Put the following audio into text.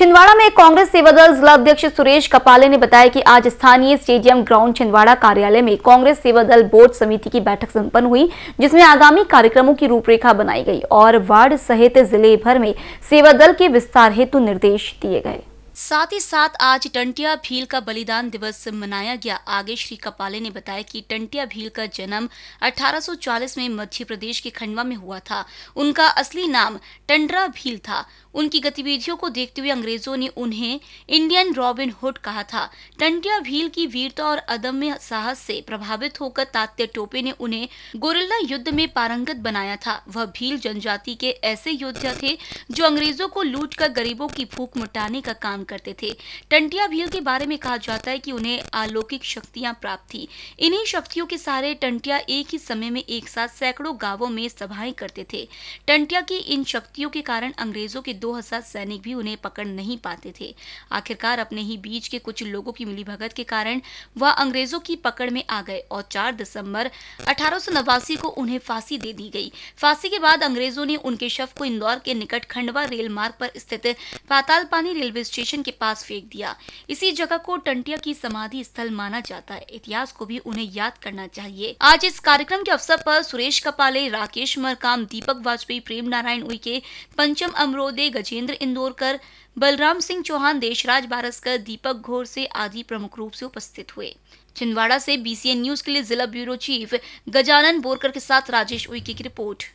छिंदवाड़ा में कांग्रेस सेवादल जिला अध्यक्ष सुरेश कपाले ने बताया कि आज स्थानीय स्टेडियम ग्राउंड छिंदवाड़ा कार्यालय में कांग्रेस सेवादल बोर्ड समिति की बैठक संपन्न हुई जिसमें आगामी कार्यक्रमों की रूपरेखा बनाई गई और वार्ड सहित जिले भर में सेवादल के विस्तार हेतु निर्देश दिए गए साथ ही साथ आज टंटिया भील का बलिदान दिवस मनाया गया आगे श्री कपाले ने बताया कि टंटिया भील का जन्म 1840 में मध्य प्रदेश के खंडवा में हुआ था उनका असली नाम टंडरा भील था उनकी गतिविधियों को देखते हुए अंग्रेजों ने उन्हें इंडियन रॉबिन हुड कहा था टंटिया भील की वीरता और अदम्य साहस से प्रभावित होकर तात्या टोपे ने उन्हें गोरिल्ला युद्ध में पारंगत बनाया था वह भील जनजाति के ऐसे योद्धा थे जो अंग्रेजों को लूट कर गरीबों की भूख मिटाने का काम करते थे टंटिया भील के बारे में कहा जाता है की उन्हें अलौकिक शक्तियाँ प्राप्त थी इन्ही शक्तियों के सहारे टंटिया एक ही समय में एक साथ सैकड़ों गाँवों में सभाएं करते थे टंटिया की इन शक्तियों के कारण अंग्रेजों के दो हजार सैनिक भी उन्हें पकड़ नहीं पाते थे आखिरकार अपने ही बीच के कुछ लोगों की मिलीभगत के कारण वह अंग्रेजों की पकड़ में आ गए और 4 दिसंबर अठारह को उन्हें फांसी दे दी गई फांसी के बाद अंग्रेजों ने उनके शव को इंदौर के निकट खंडवा रेल मार्ग पर स्थित पाताल पानी रेलवे स्टेशन के पास फेंक दिया इसी जगह को टंटिया की समाधि स्थल माना जाता है इतिहास को भी उन्हें याद करना चाहिए आज इस कार्यक्रम के अवसर पर सुरेश कपाले राकेश मरकाम दीपक वाजपेयी प्रेम नारायण उइके पंचम अमरोदे गजेंद्र इंदोरकर बलराम सिंह चौहान देशराज बारसकर दीपक घोर से आदि प्रमुख रूप से उपस्थित हुए छिंदवाड़ा से बीसीएन न्यूज के लिए जिला ब्यूरो चीफ गजानन बोरकर के साथ राजेश उइके की रिपोर्ट